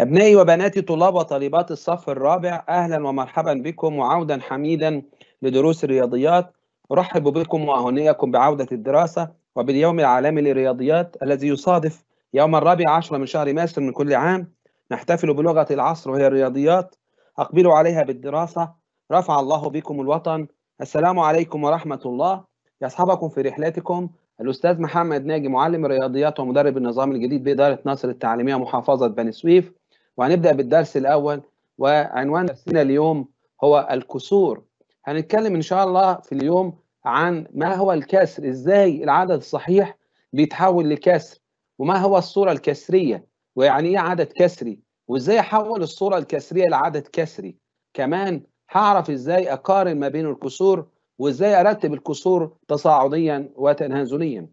أبنائي وبناتي طلاب وطالبات الصف الرابع أهلا ومرحبا بكم وعودا حميدا لدروس الرياضيات أرحب بكم وأهنئكم بعودة الدراسة وباليوم العالمي للرياضيات الذي يصادف يوم الرابع عشر من شهر مارس من كل عام نحتفل بلغة العصر وهي الرياضيات أقبلوا عليها بالدراسة رفع الله بكم الوطن السلام عليكم ورحمة الله يصحبكم في رحلاتكم الأستاذ محمد ناجي معلم الرياضيات ومدرب النظام الجديد بإدارة ناصر التعليمية محافظة بني سويف وهنبدأ بالدرس الأول وعنوان درسنا اليوم هو الكسور هنتكلم إن شاء الله في اليوم عن ما هو الكسر إزاي العدد الصحيح بيتحول لكسر وما هو الصورة الكسرية ويعني إيه عدد كسري وإزاي أحول الصورة الكسرية لعدد كسري كمان هعرف إزاي أقارن ما بين الكسور وإزاي أرتب الكسور تصاعديا وتنازليا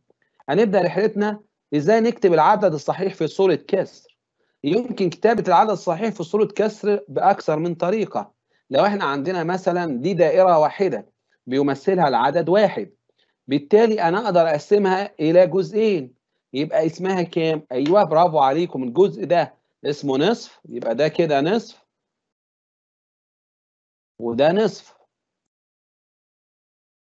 هنبدأ رحلتنا إزاي نكتب العدد الصحيح في صورة كسر يمكن كتابة العدد الصحيح في صورة كسر بأكثر من طريقة لو احنا عندنا مثلا دي دائرة واحدة بيمثلها العدد واحد بالتالي أنا أقدر أقسمها إلى جزئين يبقى اسمها كام؟ أيوه برافو عليكم الجزء ده اسمه نصف يبقى ده كده نصف وده نصف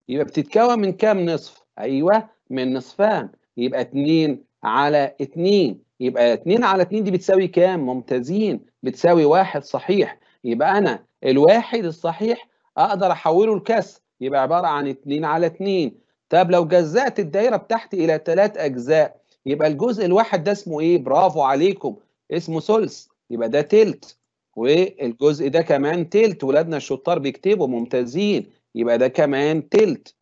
يبقى بتتكون من كام نصف؟ أيوه من نصفان يبقى اتنين على 2 يبقى 2 على 2 دي بتساوي كام ممتازين بتساوي واحد صحيح يبقى انا الواحد الصحيح اقدر احوله لكسر يبقى عباره عن 2 على 2 طب لو جزأت الدايره بتاعتي الى ثلاث اجزاء يبقى الجزء الواحد ده اسمه ايه برافو عليكم اسمه ثلث يبقى ده تلت والجزء ده كمان تلت ولادنا الشطار بيكتبوا ممتازين يبقى ده كمان تلت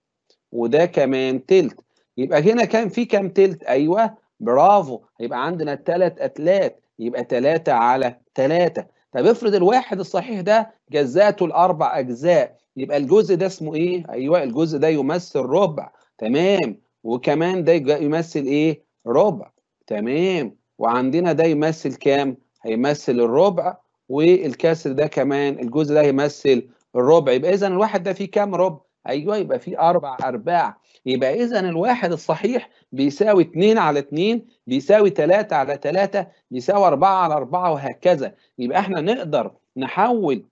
وده كمان تلت يبقى هنا كان في كام تلت ايوه برافو هيبقى عندنا ثلاث أتلات يبقى ثلاثة على ثلاثة طب افرض الواحد الصحيح ده جزاته الأربع أجزاء يبقى الجزء ده اسمه إيه؟ أيوه الجزء ده يمثل ربع تمام وكمان ده يمثل إيه؟ ربع تمام وعندنا ده يمثل كام؟ هيمثل الربع والكسر ده كمان الجزء ده هيمثل الربع يبقى إذا الواحد ده فيه كام ربع؟ ايوه يبقى في اربع ارباع يبقى اذا الواحد الصحيح بيساوي 2 على 2 بيساوي 3 على 3 بيساوي 4 على 4 وهكذا يبقى احنا نقدر نحول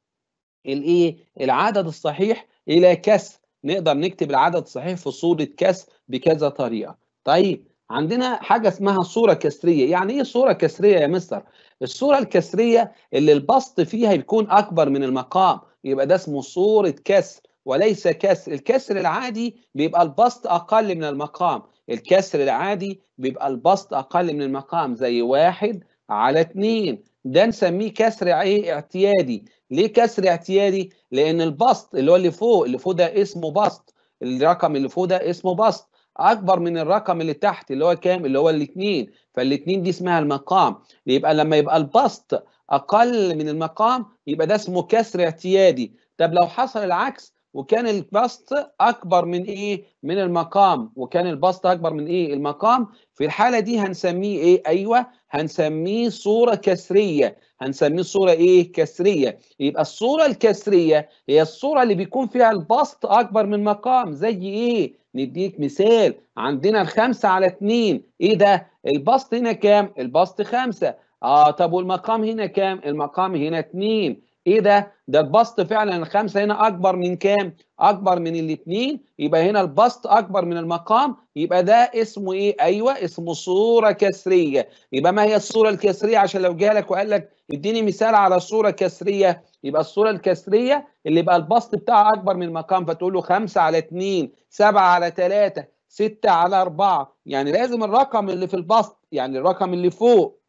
الايه العدد الصحيح الى كسر نقدر نكتب العدد الصحيح في صوره كسر بكذا طريقه طيب عندنا حاجه اسمها صوره كسريه يعني ايه صوره كسريه يا مستر الصوره الكسريه اللي البسط فيها يكون اكبر من المقام يبقى ده اسمه صوره كسر وليس كسر الكسر العادي بيبقى البسط أقل من المقام الكسر العادي بيبقى البسط أقل من المقام زي واحد على اتنين ده نسميه كسر ايه اعتيادي ليه كسر اعتيادي لان البسط اللي هو اللي فوق اللي فوق ده اسمه بسط الرقم اللي فوق ده اسمه بسط اكبر من الرقم اللي تحت اللي هو كام اللي هو الاثنين فالاثنين دي اسمها المقام يبقى لما يبقى البسط اقل من المقام يبقى ده اسمه كسر اعتيادي طب لو حصل العكس وكان البسط اكبر من ايه من المقام وكان البسط اكبر من ايه المقام في الحاله دي هنسميه ايه ايوه هنسميه صوره كسريه هنسميه صوره ايه كسريه يبقى الصوره الكسريه هي الصوره اللي بيكون فيها البسط اكبر من المقام زي ايه نديك مثال عندنا الخمسة على اتنين ايه ده البسط هنا كام البسط خمسة اه طب والمقام هنا كام المقام هنا اتنين ايه ده؟ ده البسط فعلا الخمسه هنا اكبر من كام؟ اكبر من الاثنين يبقى هنا البسط اكبر من المقام يبقى ده اسمه ايه؟ ايوه اسمه صوره كسريه يبقى ما هي الصوره الكسريه عشان لو جه لك وقال لك اديني مثال على صوره كسريه يبقى الصوره الكسريه اللي يبقى البسط بتاعها اكبر من المقام فتقول له 5 على 2 7 على 3 6 على 4 يعني لازم الرقم اللي في البسط يعني الرقم اللي فوق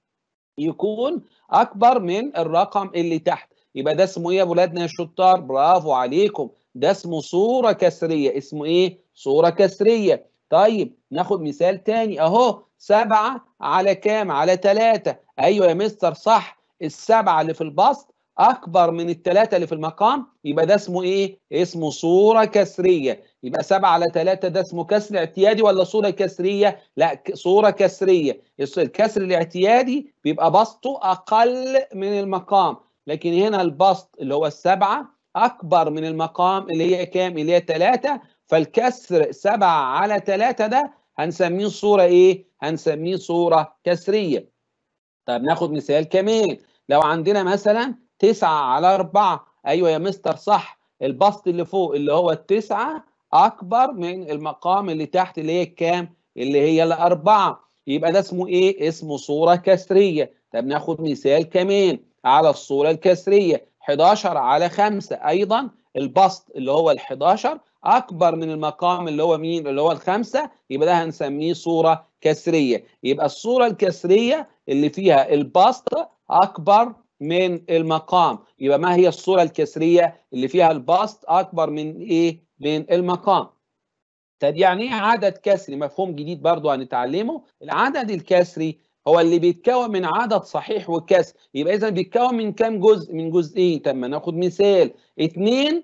يكون اكبر من الرقم اللي تحت يبقى ده اسمه ايه يا ولادنا يا شطار برافو عليكم ده اسمه صوره كسريه اسمه ايه صوره كسريه طيب ناخد مثال تاني اهو سبعة على كام على تلاتة ايوه يا مستر صح السبعة اللي في البسط اكبر من التلاتة اللي في المقام يبقى ده اسمه ايه اسمه صورة كسرية يبقى سبعة على تلاتة ده اسمه كسر اعتيادي ولا صورة كسرية لا صورة كسرية الكسر الاعتيادي بيبقى بسطه اقل من المقام لكن هنا البسط اللي هو السبعة أكبر من المقام اللي هي كام؟ اللي هي تلاتة فالكسر سبعة على تلاتة ده هنسميه صورة إيه؟ هنسميه صورة كسرية. طب ناخد مثال كمان لو عندنا مثلا تسعة على أربعة أيوه يا مستر صح البسط اللي فوق اللي هو التسعة أكبر من المقام اللي تحت اللي هي الكام؟ اللي هي الأربعة يبقى ده اسمه إيه؟ اسمه صورة كسرية. طب ناخد مثال كمان على الصورة الكسرية 11 على 5 أيضا البسط اللي هو ال 11 أكبر من المقام اللي هو مين اللي هو الخمسة يبقى ده هنسميه صورة كسرية يبقى الصورة الكسرية اللي فيها البسط أكبر من المقام يبقى ما هي الصورة الكسرية اللي فيها البسط أكبر من إيه من المقام طب يعني ايه عدد كسري مفهوم جديد برضو هنتعلمه العدد الكسري هو اللي بيتكون من عدد صحيح وكسر يبقى اذا بيتكون من كام جزء من جزئين طب ما ناخد مثال اثنين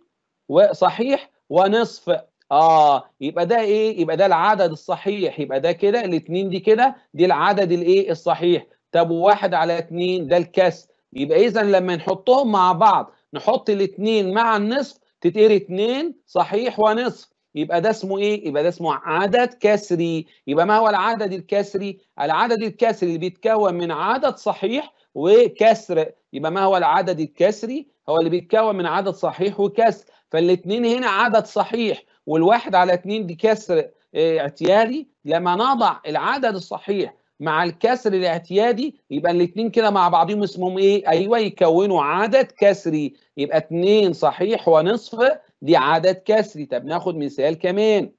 وصحيح ونصف اه يبقى ده ايه يبقى ده العدد الصحيح يبقى ده كده الاثنين دي كده دي العدد الايه الصحيح طب واحد على اثنين ده الكسر يبقى اذا لما نحطهم مع بعض نحط الاثنين مع النصف تتقري اثنين صحيح ونصف يبقى ده اسمه ايه؟ يبقى ده اسمه عدد كسري، يبقى ما هو العدد الكسري؟ العدد الكسري اللي بيتكون من عدد صحيح وكسر، يبقى ما هو العدد الكسري؟ هو اللي بيتكون من عدد صحيح وكسر، فالاثنين هنا عدد صحيح والواحد على اثنين دي كسر آه، اعتيادي، لما نضع العدد الصحيح مع الكسر الاعتيادي يبقى الاثنين كده مع بعضهم اسمهم ايه؟ ايوه يكونوا عدد كسري، يبقى اثنين صحيح ونصف دي عدد كسري طب ناخد مثال كمان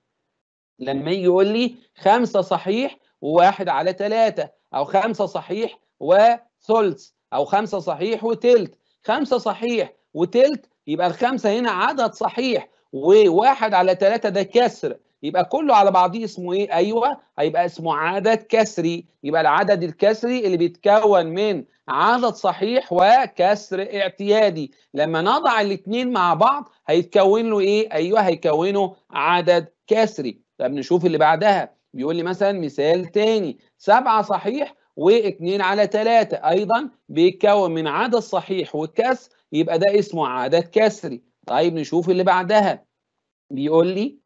لما يجي يقول لي خمسة صحيح وواحد على ثلاثة أو خمسة صحيح وثلث أو خمسة صحيح وتلت خمسة صحيح وتلت يبقى الخمسة هنا عدد صحيح وواحد على ثلاثة ده كسر يبقى كله على بعضيه اسمه ايه؟ ايوه هيبقى اسمه عدد كسري، يبقى العدد الكسري اللي بيتكون من عدد صحيح وكسر اعتيادي لما نضع الاثنين مع بعض هيتكون له ايه ايوه هيكونه عدد كسري طب نشوف اللي بعدها بيقول لي مثلا مثال تاني سبعة صحيح واثنين على ثلاثة ايضا بيتكون من عدد صحيح وكسر يبقى ده اسمه عدد كسري طيب نشوف اللي بعدها بيقول لي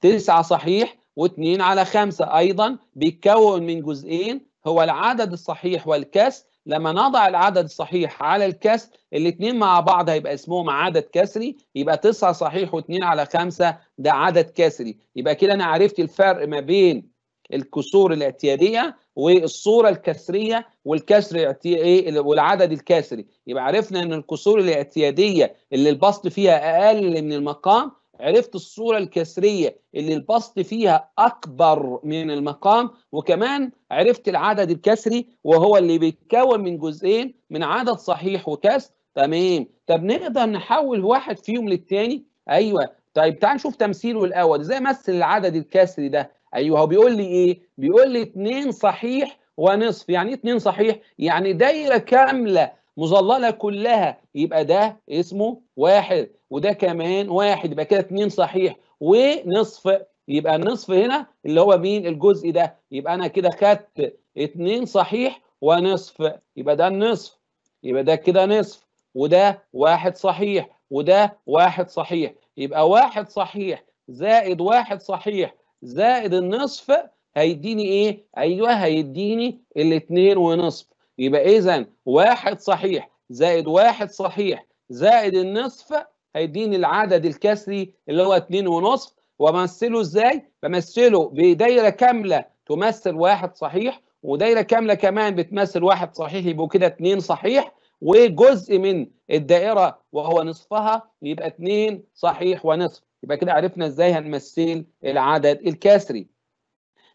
تسعة صحيح واثنين على خمسة ايضا بيتكون من جزئين هو العدد الصحيح والكسر لما نضع العدد الصحيح على الكسر الاثنين مع بعض هيبقى اسمهم عدد كسري يبقى 9 صحيح و2 على 5 ده عدد كسري يبقى كده انا عرفت الفرق ما بين الكسور الاعتياديه والصوره الكسريه والكسر ايه والعدد الكسري يبقى عرفنا ان الكسور الاعتياديه اللي البسط فيها اقل من المقام عرفت الصورة الكسرية اللي البسط فيها أكبر من المقام وكمان عرفت العدد الكسري وهو اللي بيتكون من جزئين من عدد صحيح وكسر تمام طب نقدر نحول واحد فيهم للتاني أيوة طيب تعال نشوف تمثيله الأول إزاي مثل العدد الكسري ده أيوة هو بيقول لي إيه بيقول لي اتنين صحيح ونصف يعني ايه صحيح يعني دايرة كاملة مظللة كلها يبقى ده اسمه واحد وده كمان واحد يبقى كده اتنين صحيح ونصف يبقى النصف هنا اللي هو مين الجزء ده يبقى انا كده خدت اتنين صحيح ونصف يبقى ده النصف يبقى ده كده نصف وده واحد صحيح وده واحد صحيح يبقى واحد صحيح زائد واحد صحيح زائد النصف هيديني ايه؟ ايوه هيديني الاتنين ونصف يبقى اذا واحد صحيح زائد واحد صحيح زائد النصف هيديني العدد الكسري اللي هو 2 ونصف وامثله ازاي؟ بمثله بدايره كامله تمثل واحد صحيح ودايره كامله كمان بتمثل واحد صحيح يبقوا كده 2 صحيح وجزء من الدائره وهو نصفها يبقى 2 صحيح ونصف يبقى كده عرفنا ازاي هنمثل العدد الكسري.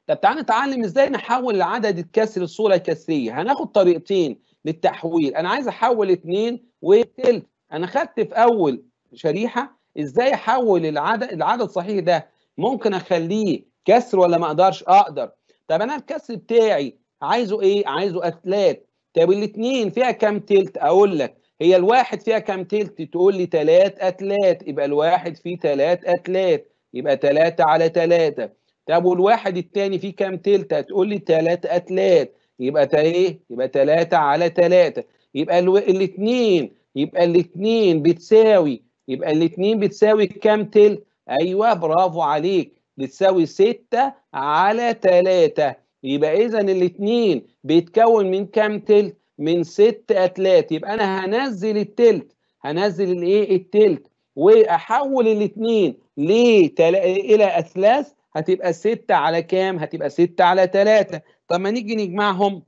طب تعالى نتعلم ازاي نحول العدد الكسري لصوره كسريه، هناخد طريقتين للتحويل، انا عايز احول 2 وتلت، انا خدت في اول شريحه ازاي احول العدد العدد الصحيح ده ممكن اخليه كسر ولا ما اقدرش اقدر طب انا الكسر بتاعي عايزه ايه عايزه اتلات طب الاثنين فيها كام تلت اقول لك هي الواحد فيها كام تلت تقول لي تلات اتلات يبقى الواحد فيه تلات اتلات يبقى تلاتة على تلاتة طب والواحد الثاني فيه كام تلت هتقول لي تلات اتلات يبقى ايه يبقى تلاتة على تلاتة يبقى الاثنين يبقى الاثنين بتساوي يبقى الاثنين بتساوي كام تل؟ ايوه برافو عليك بتساوي 6 على 3 يبقى اذا الاثنين بيتكون من كام تل؟ من 6 اتلات يبقى انا هنزل التلت هنزل الايه؟ التلت واحول الاثنين تل... الى اثلاث هتبقى 6 على كام؟ هتبقى 6 على 3 طب ما نيجي نجمعهم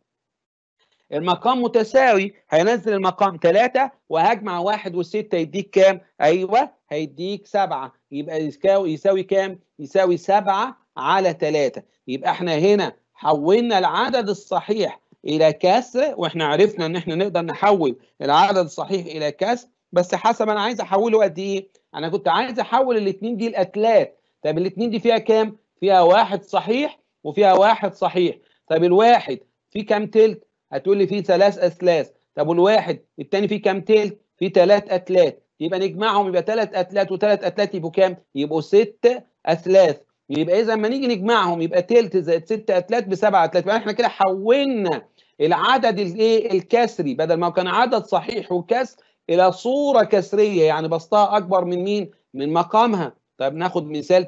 المقام متساوي هينزل المقام 3 وهجمع 1 و6 يديك كام؟ ايوه هيديك 7 يبقى يساوي يساوي كام؟ يساوي 7 على 3 يبقى احنا هنا حولنا العدد الصحيح الى كسر واحنا عرفنا ان احنا نقدر نحول العدد الصحيح الى كسر بس حسب انا عايز احوله قد ايه؟ انا كنت عايز احول الاثنين دي لاتلات طب الاثنين دي فيها كام؟ فيها واحد صحيح وفيها واحد صحيح طب الواحد فيه كام تلت؟ هتقول لي في ثلاث اثلاث طب والواحد الثاني فيه كام تلت؟ فيه ثلاث اتلات يبقى نجمعهم يبقى ثلاث اتلات وثلاث اتلات يبقوا كام؟ يبقوا ست اثلاث يبقى اذا لما نيجي نجمعهم يبقى تلت زائد ست اتلات بسبعه اتلات يبقى احنا كده حولنا العدد الايه الكسري بدل ما كان عدد صحيح وكسر الى صوره كسريه يعني بسطها اكبر من مين؟ من مقامها طب ناخد مثال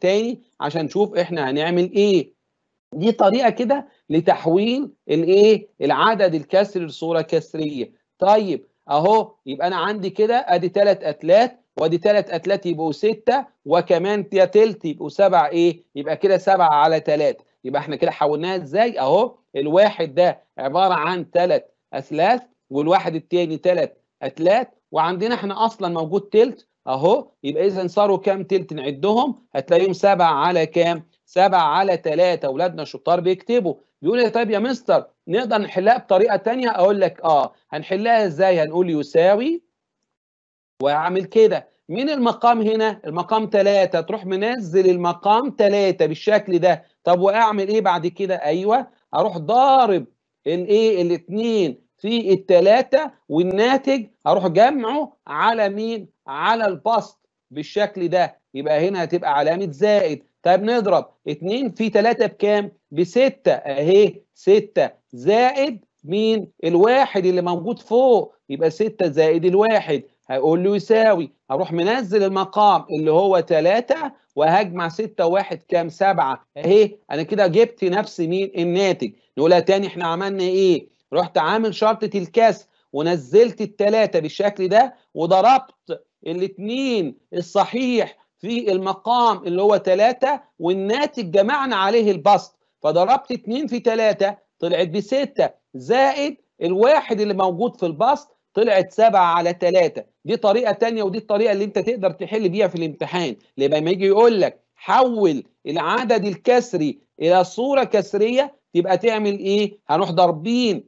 تاني عشان نشوف احنا هنعمل ايه دي طريقه كده لتحويل الايه العدد الكسري لصوره كسريه طيب اهو يبقى انا عندي كده ادي تلات اتلات وادي تلات اتلات يبقوا سته وكمان يا تلت يبقوا سبع ايه يبقى كده سبعه على تلات يبقى احنا كده حولناها ازاي اهو الواحد ده عباره عن تلات اثلاث والواحد التاني تلات اتلات وعندنا احنا اصلا موجود تلت اهو يبقى اذا صاروا كام تلت نعدهم هتلاقيهم سبعه على كام سبعة على ثلاثة أولادنا الشطار بيكتبوا بيقول لي طيب يا مستر نقدر نحلها بطريقة تانية أقول لك آه هنحلها إزاي هنقول يساوي وأعمل كده مين المقام هنا المقام ثلاثة تروح منزل المقام ثلاثة بالشكل ده طب وأعمل إيه بعد كده أيوه أروح ضارب الإيه الاثنين في الثلاثة والناتج هروح جمعه على مين على البسط بالشكل ده يبقى هنا هتبقى علامة زائد طيب نضرب 2 في 3 بكام؟ ب 6 اهي 6 زائد مين؟ الواحد اللي موجود فوق يبقى 6 زائد الواحد هيقول له يساوي هروح منزل المقام اللي هو 3 وهجمع 6 و1 كام 7 اهي انا كده جبت نفس مين الناتج نقولها تاني احنا عملنا ايه رحت عامل شرطة الكسر ونزلت الثلاثة بالشكل ده وضربت الاثنين الصحيح في المقام اللي هو 3 والناتج جمعنا عليه البسط فضربت 2 في 3 طلعت ب 6 زائد الواحد اللي موجود في البسط طلعت 7 على 3 دي طريقه ثانيه ودي الطريقه اللي انت تقدر تحل بيها في الامتحان يبقى لما يجي يقول لك حول العدد الكسري الى صوره كسريه تبقى تعمل ايه هنروح ضاربين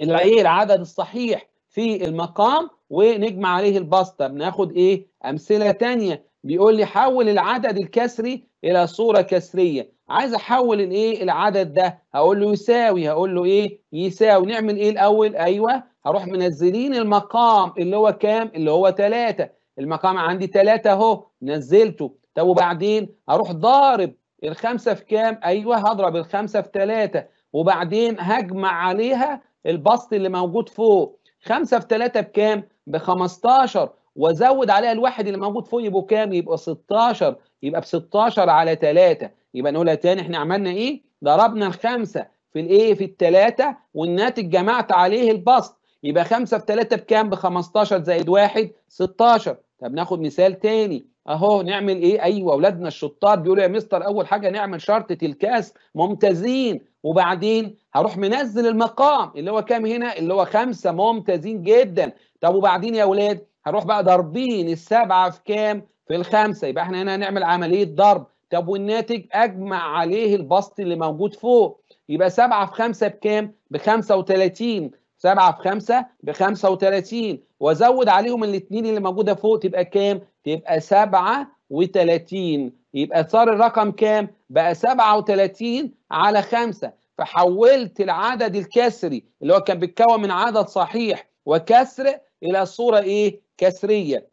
الايه العدد الصحيح في المقام ونجمع عليه البسطه بناخد ايه امثله ثانيه بيقول لي حول العدد الكسري الى صوره كسريه عايز احول الايه العدد ده هقول له يساوي هقول له ايه يساوي نعمل ايه الاول ايوه هروح منزلين المقام اللي هو كام اللي هو 3 المقام عندي 3 اهو نزلته طب وبعدين هروح ضارب الخمسه في كام ايوه هضرب الخمسه في 3 وبعدين هجمع عليها البسط اللي موجود فوق 5 في 3 بكام ب 15 وازود عليها الواحد اللي موجود فوق يبقوا كام؟ يبقى 16 يبقى ب 16 على 3 يبقى نقولها تاني احنا عملنا ايه؟ ضربنا الخمسه في الايه؟ في الثلاثه والناتج جمعت عليه البسط يبقى 5 في 3 بكام؟ ب 15 زائد 1 16 طب ناخد مثال تاني اهو نعمل ايه؟ ايوه اولادنا الشطار بيقولوا يا مستر اول حاجه نعمل شرطه الكاس ممتازين وبعدين هروح منزل المقام اللي هو كام هنا؟ اللي هو خمسه ممتازين جدا طب وبعدين يا اولاد هنروح بقى ضاربين السبعه في كام؟ في الخمسه يبقى احنا هنا هنعمل عمليه ضرب طب والناتج اجمع عليه البسط اللي موجود فوق يبقى سبعة في خمسة بكام؟ بخمسة وتلاتين سبعة في خمسة بخمسة وتلاتين وازود عليهم الاثنين اللي موجوده فوق تبقى كام؟ تبقى سبعة وتلاتين يبقى صار الرقم كام؟ بقى سبعة وتلاتين على خمسة فحولت العدد الكسري اللي هو كان بيتكون من عدد صحيح وكسر الى الصوره ايه؟ كسريه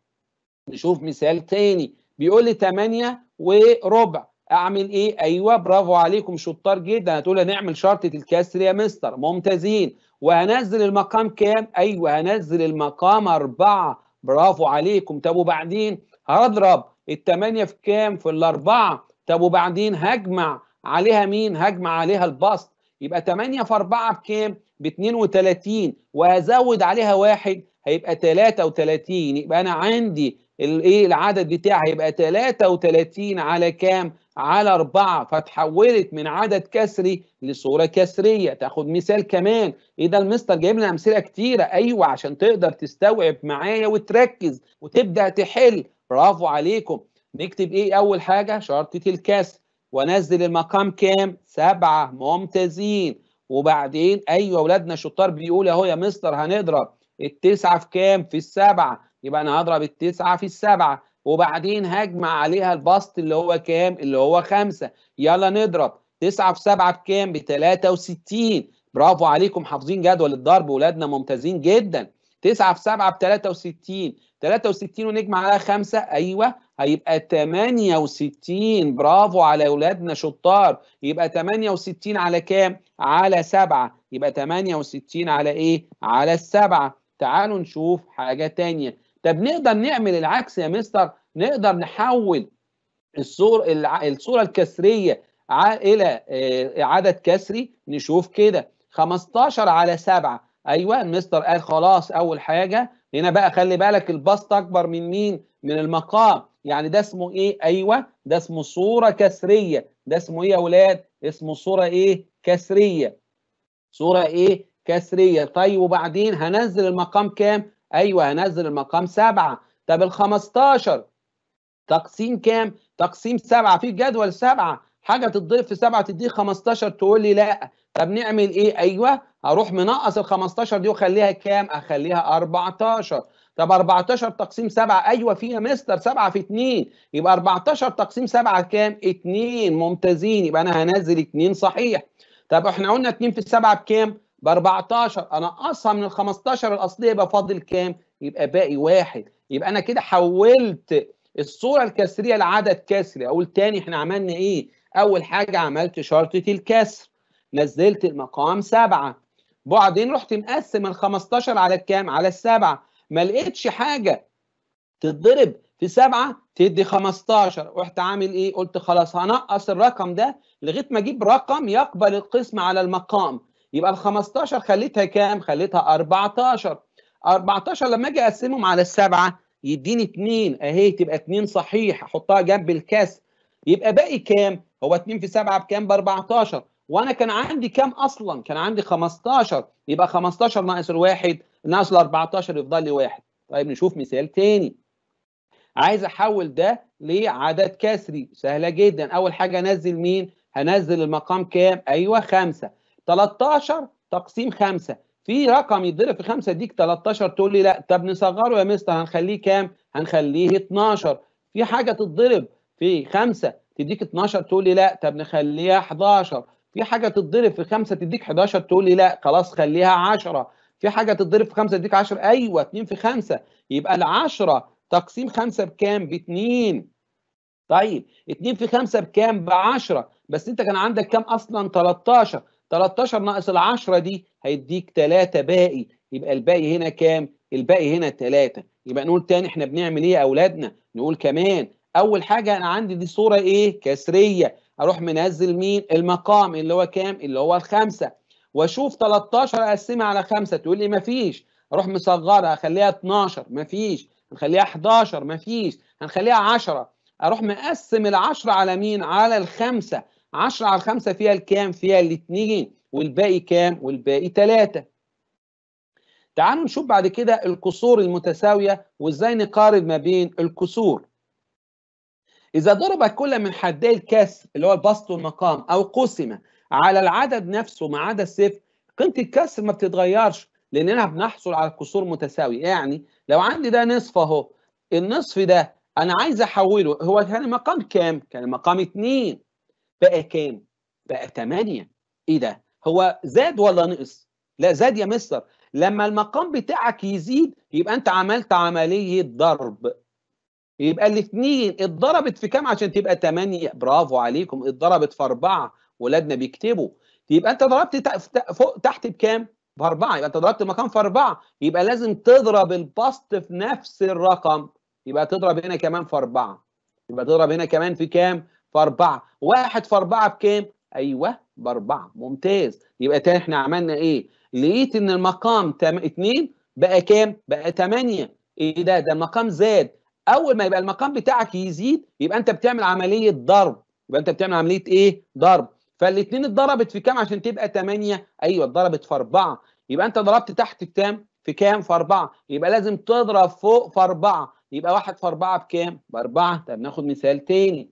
نشوف مثال تاني بيقول لي 8 وربع اعمل ايه ايوه برافو عليكم شطار جدا هتقول هنعمل شرطه الكسر يا مستر ممتازين وهنزل المقام كام ايوه هنزل المقام أربعة برافو عليكم طب وبعدين هضرب الثمانية في كام في الأربعة طب وبعدين هجمع عليها مين هجمع عليها البسط يبقى 8 في 4 بكام ب 32 وازود عليها واحد هيبقى 33 يبقى انا عندي الايه العدد بتاعي هيبقى 33 على كام؟ على 4 فتحولت من عدد كسري لصوره كسريه تاخد مثال كمان ايه ده المستر جايب لنا امثله كتيره ايوه عشان تقدر تستوعب معايا وتركز وتبدا تحل برافو عليكم نكتب ايه اول حاجه شرطه الكسر وانزل المقام كام؟ سبعه ممتازين وبعدين ايوه اولادنا الشطار بيقول اهو يا مستر هنضرب التسعه في كام؟ في السبعه يبقى انا هضرب التسعه في السبعه وبعدين هجمع عليها البسط اللي هو كام؟ اللي هو خمسه يلا نضرب تسعه في سبعه بكام؟ ب 63 برافو عليكم حافظين جدول الضرب ولادنا ممتازين جدا تسعه في سبعه ب 63 63 ونجمع عليها خمسه ايوه هيبقى 68 برافو على اولادنا شطار يبقى 68 على كام على 7 يبقى 68 على ايه على السبعة تعالوا نشوف حاجة ثانيه طب نقدر نعمل العكس يا مستر نقدر نحول الصور الصورة الكسرية الى آه، عدد كسري نشوف كده 15 على 7 ايوه المستر قال خلاص اول حاجه هنا بقى خلي بالك البسط اكبر من مين من المقام يعني ده اسمه ايه ايوه ده اسمه صوره كسريه ده اسمه ايه يا اولاد اسمه صوره ايه كسريه صوره ايه كسريه طيب وبعدين هنزل المقام كام ايوه هنزل المقام سبعة طب ال 15 تقسيم كام تقسيم سبعة في جدول سبعة حاجه تضيف في سبعة تديك 15 تقول لي لا طب نعمل ايه ايوه هروح منقص ال 15 دي وخليها كام اخليها 14 طب 14 تقسيم 7 ايوه فيها مستر 7 في 2 يبقى 14 تقسيم 7 كام 2 ممتازين يبقى انا هنزل 2 صحيح طب احنا قلنا 2 في 7 بكام ب 14 انقصها من ال 15 الاصليه يبقى فاضل كام يبقى باقي واحد يبقى انا كده حولت الصوره الكسريه لعدد كسري اقول تاني احنا عملنا ايه اول حاجه عملت شرطه الكسر نزلت المقام 7 بعدين رحت مقسم ال 15 على الكام على السبعه ما لقيتش حاجه تتضرب في سبعه تدي 15 رحت عامل ايه؟ قلت خلاص هنقص الرقم ده لغايه ما اجيب رقم يقبل القسم على المقام يبقى ال 15 خليتها كام؟ خليتها 14 14 لما اجي اقسمهم على السبعه يديني 2 اهي تبقى 2 صحيح احطها جنب الكسر يبقى باقي كام؟ هو 2 في 7 بكام؟ ب 14 وانا كان عندي كام اصلا؟ كان عندي 15 يبقى 15 ناقص الواحد ناقص ال 14 يفضل لي واحد طيب نشوف مثال تاني عايز احول ده لعدد كسري سهله جدا اول حاجه انزل مين هنزل المقام كام ايوه 5 13 تقسيم 5 في رقم يتضرب في 5 ديك 13 تقول لي لا طب نصغره يا مستر هنخليه كام هنخليه 12 في حاجه تتضرب في 5 تديك 12 تقول لي لا طب نخليها 11 في حاجه تتضرب في 5 تديك 11 تقول لي لا خلاص خليها 10 في حاجه تتضرب في 5 تديك 10 ايوه 2 في 5 يبقى ال 10 تقسيم 5 بكام؟ ب 2 طيب 2 في 5 بكام؟ ب 10 بس انت كان عندك كام اصلا؟ 13 13 ناقص ال 10 دي هيديك 3 باقي يبقى الباقي هنا كام؟ الباقي هنا 3 يبقى نقول تاني احنا بنعمل ايه يا اولادنا؟ نقول كمان اول حاجه انا عندي دي صوره ايه؟ كسريه اروح منزل مين؟ المقام اللي هو كام؟ اللي هو الخمسه واشوف 13 اقسمها على 5 تقول لي مفيش اروح مصغرها اخليها 12 مفيش هنخليها 11 مفيش هنخليها 10 اروح مقسم ال10 على مين على الخمسه 10 على الخمسه فيها الكام فيها الاثنين والباقي كام والباقي 3 تعالوا نشوف بعد كده الكسور المتساويه وازاي نقارن ما بين الكسور اذا ضرب كل من حدي الكسر اللي هو البسط والمقام او قسم على العدد نفسه ما عدا الصفر قيمه الكسر ما بتتغيرش لاننا بنحصل على قصور متساوي يعني لو عندي ده نصف اهو النصف ده انا عايز احوله هو كان مقام كام كان مقام 2 بقى كام بقى 8 ايه ده هو زاد ولا نقص لا زاد يا مستر لما المقام بتاعك يزيد يبقى انت عملت عمليه ضرب يبقى الاثنين اتضربت في كام عشان تبقى 8 برافو عليكم اتضربت في 4 ولادنا بيكتبوا يبقى انت ضربت فوق تحت بكام؟ باربعه يبقى انت ضربت المكان في اربعه يبقى لازم تضرب البسط في نفس الرقم يبقى تضرب هنا كمان في اربعه يبقى تضرب هنا كمان في كام؟ في اربعه واحد في اربعه بكام؟ ايوه باربعه ممتاز يبقى تاني احنا عملنا ايه؟ لقيت ان المقام اتنين بقى كام؟ بقى تمانيه ايه ده؟ ده المقام زاد اول ما يبقى المقام بتاعك يزيد يبقى انت بتعمل عمليه ضرب يبقى انت بتعمل عمليه ايه؟ ضرب فالاثنين اتضربت في كام عشان تبقى 8 ايوه اتضربت في 4 يبقى انت ضربت تحت في كام في كام في 4 يبقى لازم تضرب فوق في 4 يبقى 1 في 4 بكام ب 4 طب ناخد مثال تاني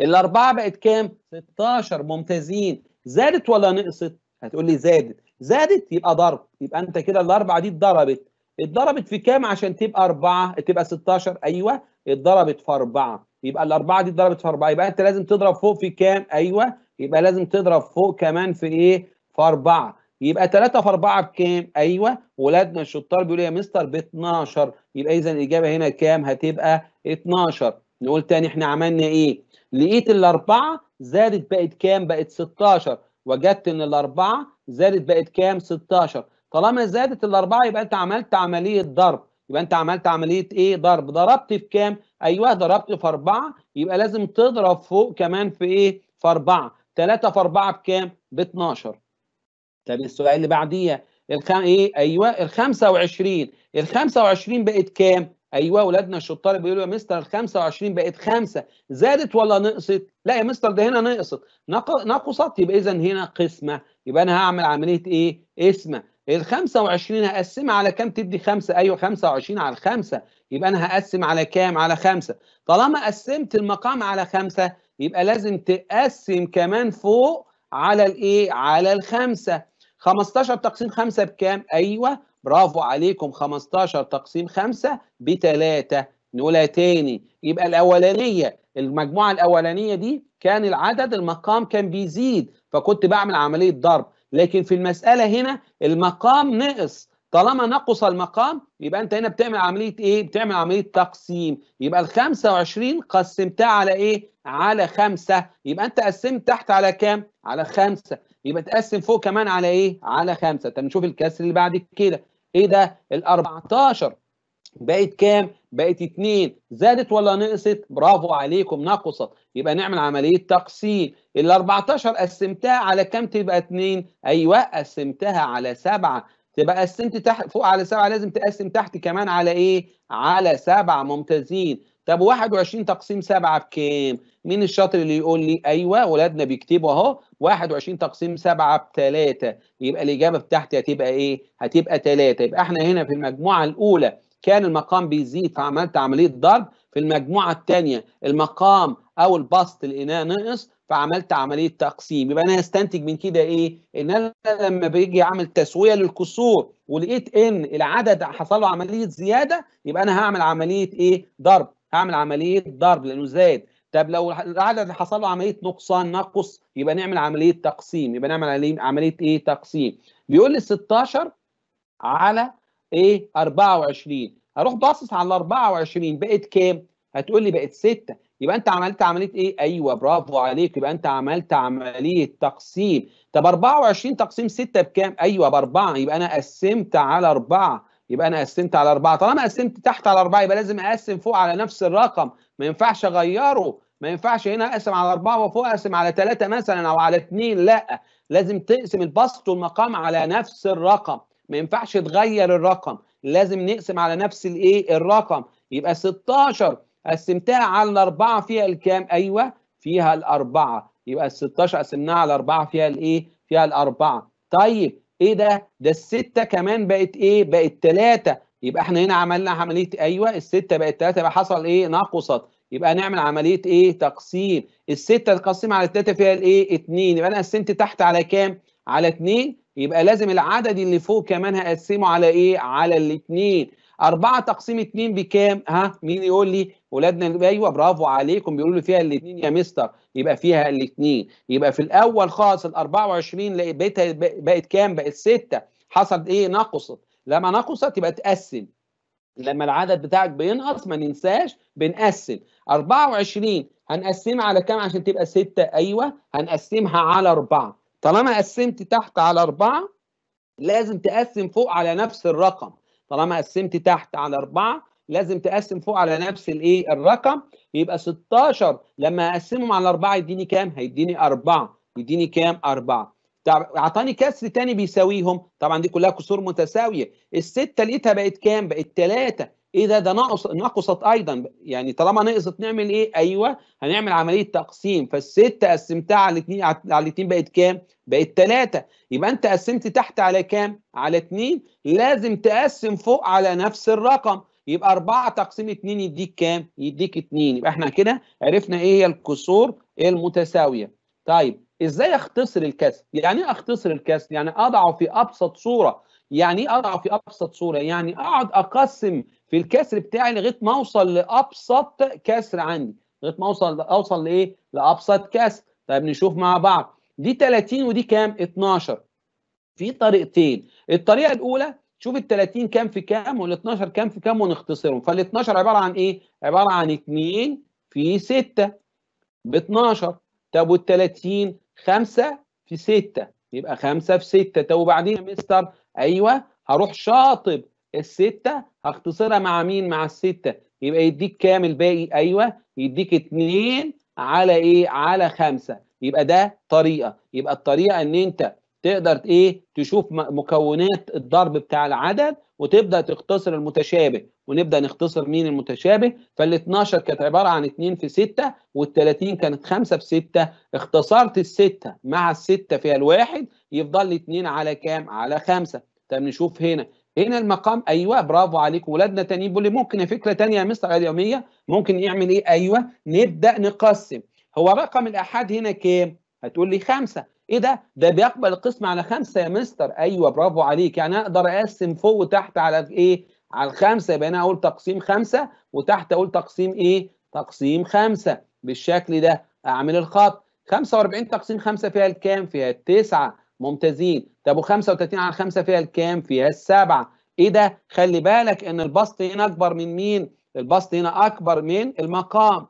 الأربعة بقت كام 16 ممتازين زادت ولا نقصت هتقول لي زادت زادت يبقى ضرب يبقى انت كده الأربعة دي اتضربت اتضربت في كام عشان تبقى 4 تبقى 16 ايوه اتضربت في 4 يبقى الأربعة دي اتضربت في 4 يبقى انت لازم تضرب فوق في كام ايوه يبقى لازم تضرب فوق كمان في ايه؟ في 4 يبقى 3 في 4 بكام؟ ايوه ولادنا الشطار بيقولوا يا مستر ب 12 يبقى اذا الاجابه هنا كام؟ هتبقى 12 نقول تاني احنا عملنا ايه؟ لقيت الاربعه زادت بقت كام؟ بقت 16 وجدت ان الاربعه زادت بقت كام؟ 16 طالما زادت الاربعه يبقى انت عملت عمليه ضرب يبقى انت عملت عمليه ايه؟ ضرب ضربت في كام؟ ايوه ضربت في 4 يبقى لازم تضرب فوق كمان في ايه؟ في 4 3 في 4 بكام؟ ب 12 طب السؤال اللي بعديه الخم... ايه ايوه ال 25 ال 25 بقت كام؟ ايوه اولادنا الشطار بيقولوا يا مستر ال 25 بقت 5 زادت ولا نقصت؟ لا يا مستر ده هنا نقصت نق... نقصت يبقى اذا هنا قسمه يبقى انا هعمل عمليه ايه؟ قسمه ال 25 هقسمها على كام تدي 5 ايوه 25 على 5 يبقى انا هقسم على كام؟ على 5 طالما قسمت المقام على 5 يبقى لازم تقسم كمان فوق على الايه على الخمسة 15 تقسيم 5 بكام ايوه برافو عليكم 15 تقسيم 5 ب 3 نقولها تاني يبقى الاولانيه المجموعه الاولانيه دي كان العدد المقام كان بيزيد فكنت بعمل عمليه ضرب لكن في المساله هنا المقام نقص طالما نقص المقام يبقى انت هنا بتعمل عمليه ايه بتعمل عمليه تقسيم يبقى ال 25 قسمتها على ايه على خمسه، يبقى انت قسمت تحت على كام على خمسه، يبقى تقسم فوق كمان على ايه على خمسه، طب نشوف الكسر اللي بعد كده ايه ده ال 14 بقت كام بقت 2 زادت ولا نقصت برافو عليكم نقصت يبقى نعمل عمليه تقسيم ال 14 قسمتها على كام تبقى 2 ايوه قسمتها على 7 تبقى قسمت تحت فوق على سبعه لازم تقسم تحت كمان على ايه؟ على سبعه ممتازين طب 21 تقسيم سبعه بكام؟ مين الشاطر اللي يقول لي ايوه ولادنا بيكتبوا اهو 21 تقسيم سبعه بتلاته، يبقى الاجابه بتاعتي هتبقى ايه؟ هتبقى تلاته، يبقى احنا هنا في المجموعه الاولى كان المقام بيزيد فعملت عمليه ضرب في المجموعه الثانيه المقام او البسط الاناء نقص فعملت عمليه تقسيم يبقى انا استنتج من كده ايه ان انا لما بيجي اعمل تسويه للكسور ولقيت ان العدد حصل له عمليه زياده يبقى انا هعمل عمليه ايه ضرب هعمل عمليه ضرب لانه زاد طب لو العدد حصل له عمليه نقصان نقص يبقى نعمل عمليه تقسيم يبقى نعمل عمليه ايه تقسيم بيقول لي 16 على ايه 24 هروح باصص على 24 بقت كام هتقول لي بقت 6 يبقى انت عملت عمليه ايه؟ ايوه برافو عليك يبقى انت عملت عمليه تقسيم طب 24 تقسيم 6 بكام؟ ايوه باربعه يبقى انا قسمت على اربعه يبقى انا قسمت على اربعه طالما قسمت تحت على اربعه يبقى لازم اقسم فوق على نفس الرقم ما ينفعش اغيره ما ينفعش هنا اقسم على اربعه وفوق اقسم على ثلاثه مثلا او على اثنين لا لازم تقسم البسط والمقام على نفس الرقم ما ينفعش تغير الرقم لازم نقسم على نفس الايه الرقم يبقى 16 قسمتها على الأربعة فيها الكام؟ أيوه فيها الأربعة يبقى ال 16 قسمناها على الأربعة فيها الإيه؟ فيها الأربعة طيب إيه ده؟ ده الستة كمان بقت إيه؟ بقت ثلاثة يبقى إحنا هنا عملنا عملية أيوه الستة بقت ثلاثة يبقى حصل إيه؟ نقصت يبقى نعمل عمليه ايه تقسيم السته تقسم على الثلاثه فيها الايه اتنين يبقى انا قسمت تحت على كام على اتنين يبقى لازم العدد اللي فوق كمان هقسمه على ايه على الاثنين أربعة تقسيم اثنين بكام ها مين يقول لي ولادنا ايوه برافو عليكم بيقولوا لي فيها الاثنين يا مستر يبقى فيها الاثنين يبقى في الاول خالص ال 24 لقيت بقت كام؟ بقت سته حصل ايه؟ نقصت لما نقصت يبقى تقسم لما العدد بتاعك بينقص ما ننساش بنقسم 24 هنقسمها على كام عشان تبقى سته؟ ايوه هنقسمها على اربعه طالما قسمت تحت على اربعه لازم تقسم فوق على نفس الرقم طالما قسمت تحت على اربعه لازم تقسم فوق على نفس الايه الرقم يبقى 16 لما اقسمهم على 4 يديني كام هيديني 4 يديني كام 4 طب اعطاني كسر تاني بيساويهم طبعا دي كلها كسور متساويه الستة لقيتها بقت كام بقت 3 ايه ده ده نقص نقصت ايضا يعني طالما نقصت نعمل ايه ايوه هنعمل عمليه تقسيم فالستة قسمتها على 2 على 2 بقت كام بقت 3 يبقى انت قسمت تحت على كام على 2 لازم تقسم فوق على نفس الرقم يبقى 4 تقسيم 2 يديك كام؟ يديك 2 يبقى احنا كده عرفنا ايه هي الكسور المتساويه. طيب ازاي اختصر الكسر؟ يعني ايه اختصر الكسر؟ يعني اضعه في ابسط صوره، يعني ايه اضعه في ابسط صوره؟ يعني اقعد اقسم في الكسر بتاعي لغايه ما اوصل لابسط كسر عندي، لغايه ما اوصل اوصل لايه؟ لابسط كسر. طيب نشوف مع بعض دي 30 ودي كام؟ 12. في طريقتين، الطريقه الاولى شوف ال 30 كام في كام وال 12 كام في كام ونختصرهم فال 12 عباره عن ايه؟ عباره عن 2 في 6 ب 12 طب وال 30 5 في 6 يبقى 5 في 6 طب وبعدين يا مستر ايوه هروح شاطب 6 هختصرها مع مين؟ مع 6 يبقى يديك كام الباقي؟ ايوه يديك 2 على ايه؟ على 5 يبقى ده طريقه يبقى الطريقه ان انت تقدر ايه تشوف مكونات الضرب بتاع العدد وتبدا تختصر المتشابه ونبدا نختصر مين المتشابه فال 12 كانت عباره عن 2 في 6 وال 30 كانت 5 في 6 اختصرت ال 6 مع ال 6 فيها الواحد يفضل لي 2 على كام؟ على 5 طب نشوف هنا هنا المقام ايوه برافو عليك ولادنا تانيين بيقول لي ممكن فكره تانية يا مستر اليوميه ممكن يعمل ايه؟ ايوه نبدا نقسم هو رقم الاحاد هنا كام؟ هتقول لي خمسة ايه ده ده بيقبل القسم على خمسة يا مستر ايوه برافو عليك يعني اقدر اقسم فوق وتحت على ايه على الخمسة يبقى انا اقول تقسيم خمسة وتحت اقول تقسيم ايه تقسيم خمسة بالشكل ده اعمل الخط 45 تقسيم 5 فيها الكام فيها التسعة ممتازين طب و35 على 5 فيها الكام فيها السبعة ايه ده خلي بالك ان البسط هنا اكبر من مين البسط هنا اكبر من المقام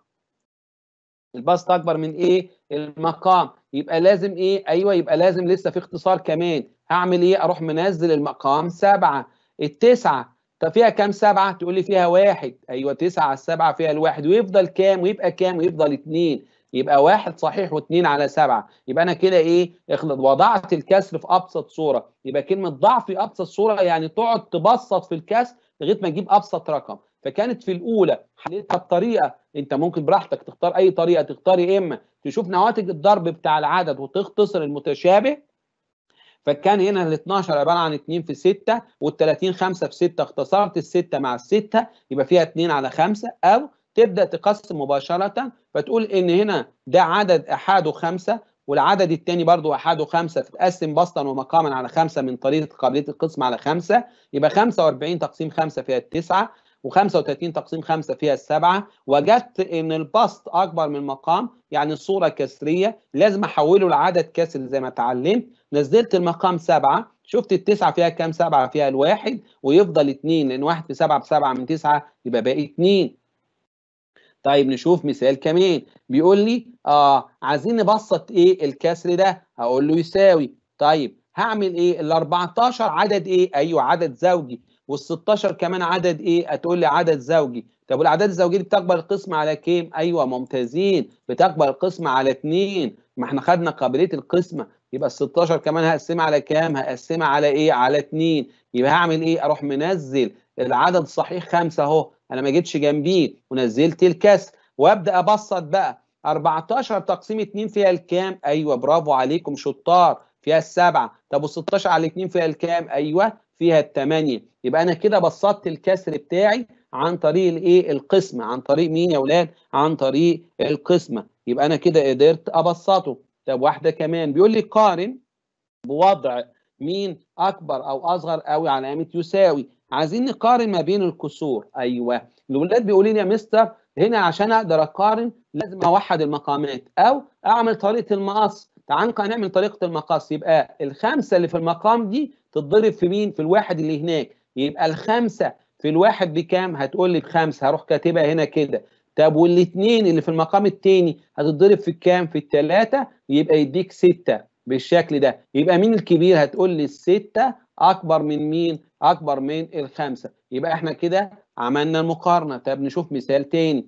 البسط اكبر من ايه المقام يبقى لازم ايه ايوه يبقى لازم لسه في اختصار كمان هعمل ايه اروح منزل المقام سبعه التسعه طب فيها كام سبعه تقول لي فيها واحد ايوه تسعه على السبعه فيها الواحد ويفضل كام ويبقى كام ويفضل اتنين يبقى واحد صحيح واتنين على سبعة يبقى انا كده ايه اخلط وضعت الكسر في ابسط صوره يبقى كلمه ضعف في ابسط صوره يعني تقعد تبسط في الكسر لغايه ما تجيب ابسط رقم فكانت في الاولى حليتها بطريقه انت ممكن براحتك تختار اي طريقه تختار يا اما تشوف نواتج الضرب بتاع العدد وتختصر المتشابه فكان هنا ال 12 عباره عن 2 في 6 وال 30 5 في 6 اختصرت ال 6 مع ال 6 يبقى فيها 2 على 5 او تبدا تقسم مباشره فتقول ان هنا ده عدد احاده 5 والعدد الثاني برضه احاده 5 فتقسم بسطا ومقاما على 5 من طريقه قابليه القسم على 5 يبقى 45 تقسيم 5 فيها 9 و35 تقسيم 5 فيها السبعه وجدت ان البسط اكبر من المقام يعني الصوره كسريه لازم احوله لعدد كسر زي ما اتعلمت نزلت المقام 7 شفت التسعه فيها كام 7 فيها الواحد ويفضل 2 لان واحد في 7 بسبعه من 9 يبقى باقي 2 طيب نشوف مثال كمان بيقول لي اه عايزين نبسط ايه الكسر ده هقول له يساوي طيب هعمل ايه ال 14 عدد ايه ايوه عدد زوجي وال16 كمان عدد ايه هتقول لي عدد زوجي طب والاعداد الزوجيه دي بتقبل القسمه على كام ايوه ممتازين بتقبل القسمه على 2 ما احنا خدنا قابليه القسمه يبقى ال16 كمان هقسمها على كام هقسمها على ايه على 2 يبقى هعمل ايه اروح منزل العدد الصحيح 5 اهو انا ما جيتش جنبيه ونزلت الكسر وابدا ابسط بقى 14 تقسيم 2 فيها الكام ايوه برافو عليكم شطار فيها السبعه طب وال16 على 2 فيها الكام ايوه فيها الثمانية يبقى أنا كده بسطت الكسر بتاعي عن طريق الايه القسمة عن طريق مين يا أولاد عن طريق القسمة يبقى أنا كده قدرت أبسطه طب واحدة كمان بيقول لي قارن بوضع مين أكبر أو أصغر أو علامة يساوي عايزين نقارن ما بين الكسور أيوه الولاد بيقولوا لي يا مستر هنا عشان أقدر أقارن لازم أوحد المقامات أو أعمل طريقة المقص تعال نعمل طريقة المقص يبقى الخمسة اللي في المقام دي تتضرب في مين في الواحد اللي هناك يبقى الخمسة في الواحد بكام هتقول لي بخمسة هروح كاتبها هنا كده طب والاثنين اللي في المقام الثاني هتتضرب في الكام في الثلاثة يبقى يديك ستة بالشكل ده يبقى مين الكبير هتقول لي الستة أكبر من مين أكبر من الخمسة يبقى احنا كده عملنا المقارنة طب نشوف مثال تاني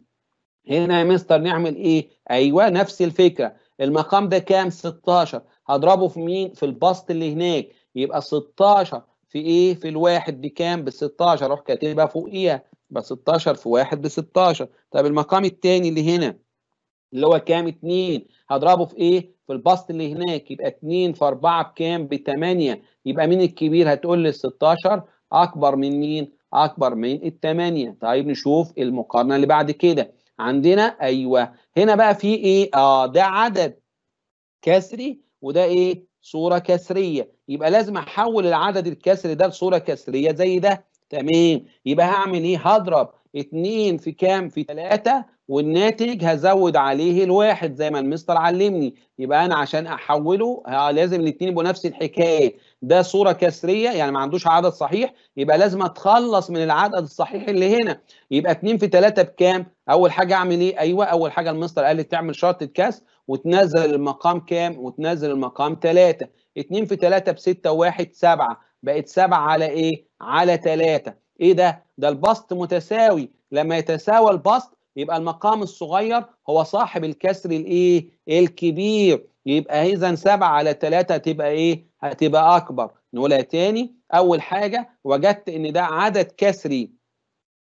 هنا يا مستر نعمل ايه ايوه نفس الفكرة المقام ده كام 16 هضربه في مين في البسط اللي هناك يبقى 16 في ايه في الواحد بكام ب 16 اروح كاتبها فوقيها يبقى 16 في واحد ب 16 طب المقام الثاني اللي هنا اللي هو كام 2 هضربه في ايه في البسط اللي هناك يبقى 2 في 4 بكام ب 8 يبقى مين الكبير هتقول لي 16 اكبر من مين اكبر من ال 8 طيب نشوف المقارنه اللي بعد كده عندنا ايوه هنا بقى في ايه اه ده عدد كسري وده ايه صورة كسرية يبقى لازم أحول العدد الكسري ده لصورة كسرية زي ده تمام يبقى هعمل إيه هضرب 2 في كام في 3 والناتج هزود عليه الواحد زي ما المستر علمني يبقى انا عشان احوله آه، لازم الاثنين يبقوا نفس الحكايه ده صوره كسريه يعني ما عندوش عدد صحيح يبقى لازم اتخلص من العدد الصحيح اللي هنا يبقى 2 في 3 بكام اول حاجه اعمل ايه ايوه اول حاجه المستر قال لي تعمل شرط الكسر وتنزل المقام كام وتنزل المقام 3 2 في 3 ب 6 و1 7 بقت 7 على ايه على 3 ايه ده ده البسط متساوي لما يتساوى البسط يبقى المقام الصغير هو صاحب الكسر الايه الكبير يبقى اذا 7 على 3 هتبقى ايه هتبقى اكبر نقولها تاني اول حاجه وجدت ان ده عدد كسري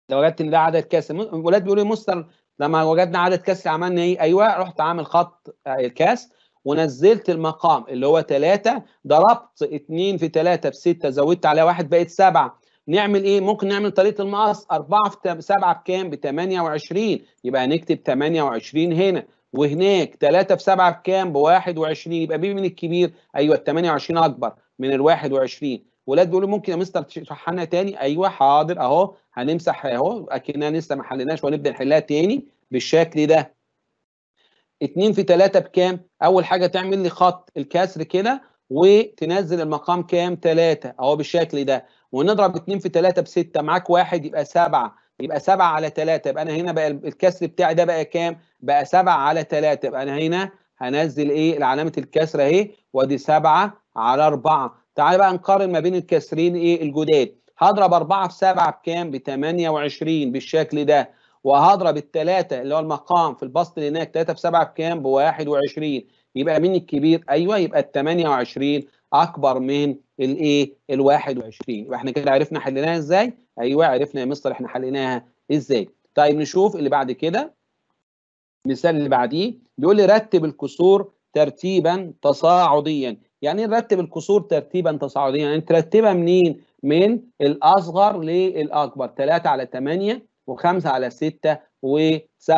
لو وجدت ان ده عدد كسري الولاد بيقولوا لي مستر لما وجدنا عدد كسري عملنا ايه ايوه رحت عامل خط آه، الكسر ونزلت المقام اللي هو 3 ضربت 2 في 3 ب 6 زودت عليها 1 بقت 7 نعمل ايه ممكن نعمل طريقه المقص 4 في 7 بكام ب 28 يبقى هنكتب 28 هنا وهناك 3 في 7 بكام ب 21 يبقى بي من الكبير ايوه ال 28 اكبر من ال 21 ولاد بيقولوا ممكن يا مستر تشرحها لنا تاني ايوه حاضر اهو هنمسح اهو اكننا لسه ما حليناش وهنبدا نحلها تاني بالشكل ده 2 في 3 بكام اول حاجه تعمل لي خط الكسر كده وتنزل المقام كام 3 اهو بالشكل ده ونضرب 2 في 3 ب 6 معاك 1 يبقى 7 يبقى 7 على 3 يبقى انا هنا بقى الكسر بتاعي ده بقى كام؟ بقى 7 على 3 يبقى انا هنا هنزل ايه علامه الكسر اهي وادي 7 على 4 تعالى بقى نقارن ما بين الكسرين ايه الجداد هضرب 4 في 7 بكام؟ ب 28 بالشكل ده وهضرب الثلاثه اللي هو المقام في البسط اللي هناك 3 في 7 بكام؟ ب 21 يبقى مين الكبير؟ ايوه يبقى ال 28 اكبر من الايه ال 21 واحنا كده عرفنا حليناها ازاي ايوه عرفنا يا مستر احنا حليناها ازاي طيب نشوف اللي بعد كده المثال اللي بعديه بيقول لي رتب الكسور ترتيبا تصاعديا يعني ايه نرتب الكسور ترتيبا تصاعديا يعني ترتبها منين من الاصغر للاكبر 3 على 8 و5 على 6 و7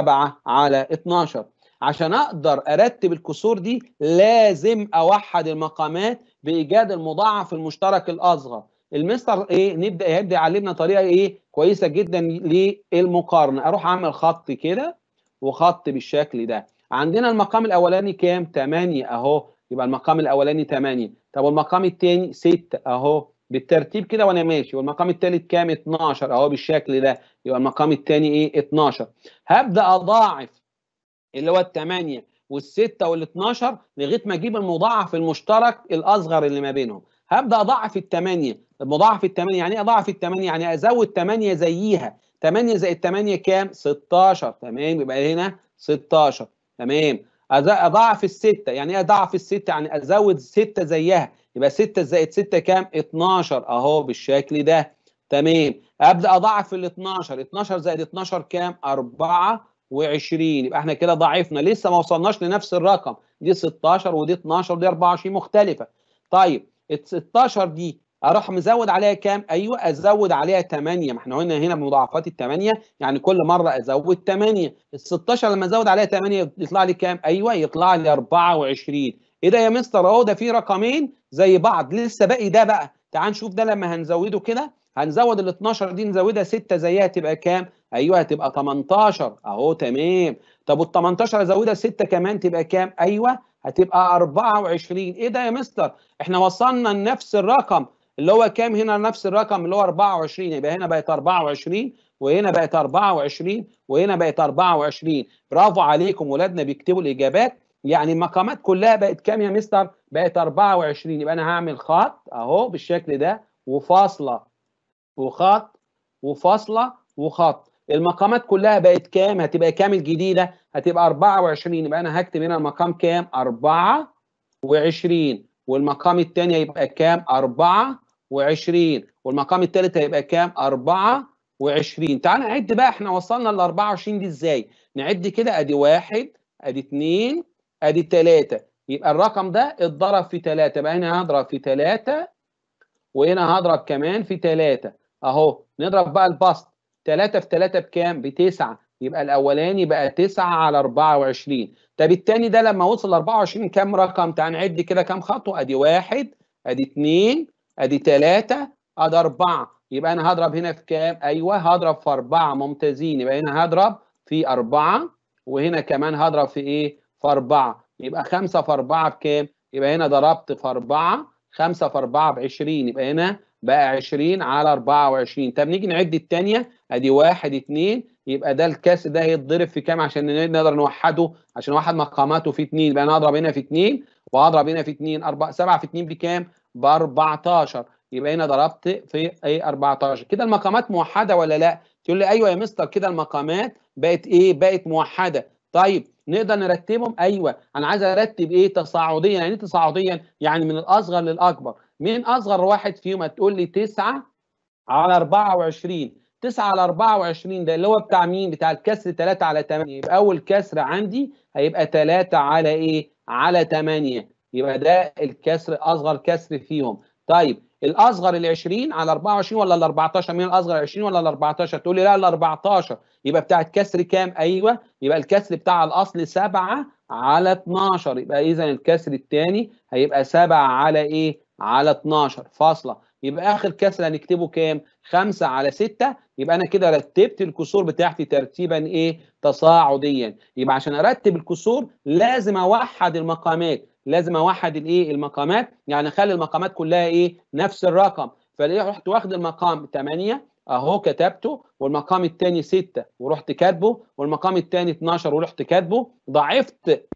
على 12 عشان اقدر ارتب الكسور دي لازم اوحد المقامات بايجاد المضاعف المشترك الاصغر المستر ايه نبدا يبدا يعلمنا طريقه ايه كويسه جدا للمقارنه اروح اعمل خط كده وخط بالشكل ده عندنا المقام الاولاني كام 8 اهو يبقى المقام الاولاني 8 طب والمقام الثاني 6 اهو بالترتيب كده وانا ماشي والمقام الثالث كام 12 اهو بالشكل ده يبقى المقام الثاني ايه 12 هبدا اضاعف اللي هو ال 8 وال6 وال وال12 لغايه ما اجيب المضاعف المشترك الاصغر اللي ما بينهم هبدا اضاعف الثمانية مضاعف ال8 يعني ايه اضاعف ال8 يعني ازود 8 زيها 8 زائد 8 كام 16 تمام يبقى هنا 16 تمام اضاعف ال6 يعني ايه اضاعف ال6 يعني ازود 6 زيها يبقى 6 زائد 6 كام 12 اهو بالشكل ده تمام ابدا اضاعف ال 12 12 زائد 12 كام 4 و20 يبقى احنا كده ضعفنا لسه ما وصلناش لنفس الرقم دي 16 ودي 12 ودي 24 مختلفه طيب ال 16 دي اروح مزود عليها كام؟ ايوه ازود عليها 8 ما احنا قلنا هنا مضاعفات ال 8 يعني كل مره ازود 8 ال 16 لما ازود عليها 8 يطلع لي كام؟ ايوه يطلع لي 24 ايه ده يا مستر اهو ده في رقمين زي بعض لسه باقي ده بقى تعال نشوف ده لما هنزوده كده هنزود ال 12 دي نزودها 6 زيها تبقى كام؟ ايوه هتبقى 18 اهو تمام طب وال 18 ازودها 6 كمان تبقى كام؟ ايوه هتبقى 24 ايه ده يا مستر؟ احنا وصلنا لنفس الرقم اللي هو كام هنا نفس الرقم اللي هو 24 يبقى هنا بقت 24 وهنا بقت 24 وهنا بقت 24 برافو عليكم ولادنا بيكتبوا الاجابات يعني المقامات كلها بقت كام يا مستر؟ بقت 24 يبقى انا هعمل خط اهو بالشكل ده وفاصله وخط وفاصله وخط المقامات كلها بقت كام هتبقى كام الجديده هتبقى 24 يبقى انا هكتب هنا المقام كام 24 والمقام الثاني هيبقى كام 24 والمقام الثالث هيبقى كام 24 تعال نعد بقى احنا وصلنا ل 24 دي ازاي نعد كده ادي واحد ادي اثنين ادي ثلاثه يبقى الرقم ده اتضرب في ثلاثه بقى هنا هضرب في ثلاثه وهنا هضرب كمان في ثلاثه اهو نضرب بقى البسط 3 في 3 بكام؟ ب 9 يبقى الاولاني بقى 9 على 24 طب الثاني ده لما وصل ل 24 كام رقم؟ تعال نعد كده كام خطوه؟ ادي 1 ادي 2 ادي 3 ادي 4 يبقى انا هضرب هنا في كام؟ ايوه هضرب في 4 ممتازين يبقى هنا هضرب في 4 وهنا كمان هضرب في ايه؟ في 4 يبقى 5 في 4 بكام؟ يبقى هنا ضربت في 4 5 في 4 ب 20 يبقى هنا بقى 20 على 24 طب نيجي نعد الثانيه ادي واحد اتنين يبقى ده الكاس ده هيتضرب في كام عشان نقدر نوحده عشان واحد مقاماته في اتنين يبقى انا اضرب هنا في اتنين واضرب هنا في اتنين أربعة سبعة في اتنين بكام؟ ب 14 يبقى هنا ضربت في اي 14 كده المقامات موحده ولا لا؟ تقول لي ايوه يا مستر كده المقامات بقت ايه؟ بقت موحده طيب نقدر نرتبهم ايوه انا عايز ارتب ايه تصاعديا يعني ايه تصاعديا يعني من الاصغر للاكبر مين اصغر واحد فيهم هتقول لي 9 على 24 9 على 24 ده اللي هو بتاع مين بتاع الكسر 3 على 8 يبقى اول كسر عندي هيبقى 3 على ايه على 8 يبقى ده الكسر اصغر كسر فيهم طيب الاصغر ال 20 على 24 ولا ال 14 مين الاصغر 20 ولا ال 14 تقول لي لا ال 14 يبقى بتاع الكسر كام ايوه يبقى الكسر بتاع الاصل 7 على 12 يبقى اذا الكسر الثاني هيبقى 7 على ايه على 12 فاصله يبقى اخر كسر هنكتبه كام؟ 5 على 6 يبقى انا كده رتبت الكسور بتاعتي ترتيبا ايه؟ تصاعديا يبقى عشان ارتب الكسور لازم اوحد المقامات لازم اوحد الايه؟ المقامات يعني اخلي المقامات كلها ايه؟ نفس الرقم فليه رحت واخد المقام 8 اهو كتبته والمقام الثاني 6 ورحت كاتبه والمقام الثاني 12 ورحت كاتبه ضعفت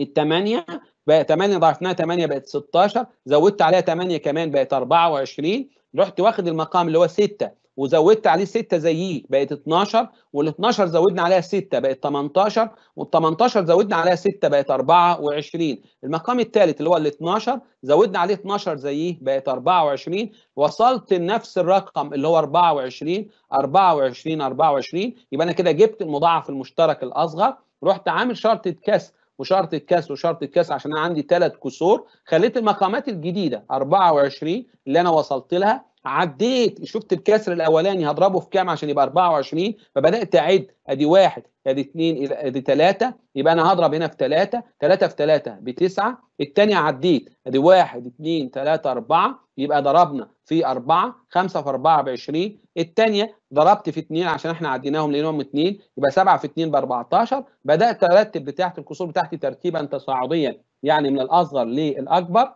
الثمانية بقت 8 ضعفناها 8 بقت 16 زودت عليها 8 كمان بقت 24 رحت واخد المقام اللي هو 6 وزودت عليه 6 زيه بقت 12 وال 12 زودنا عليها 6 بقت 18 وال 18 زودنا عليها 6 بقت 24 المقام الثالث اللي هو ال 12 زودنا عليه 12 زيه بقت 24 وصلت لنفس الرقم اللي هو 24 24 24 يبقى انا كده جبت المضاعف المشترك الاصغر رحت عامل شرطه كسر وشرط الكاس وشرط الكاس عشان انا عندي ثلاث كسور خليت المقامات الجديده 24 اللي انا وصلت لها عديت شفت الكسر الاولاني هضربه في كام عشان يبقى 24 فبدات اعد ادي واحد ادي اثنين ادي ثلاثه يبقى انا هضرب هنا في ثلاثه ثلاثه في ثلاثه بتسعه الثانيه عديت ادي واحد اثنين ثلاثه اربعه يبقى ضربنا في 4 5 في 4 ب 20 الثانيه ضربت في 2 عشان احنا عديناهم لانهم 2 يبقى 7 في 2 ب 14 بدات ارتب بتاعه الكسور بتاعتي ترتيبا تصاعديا يعني من الاصغر للاكبر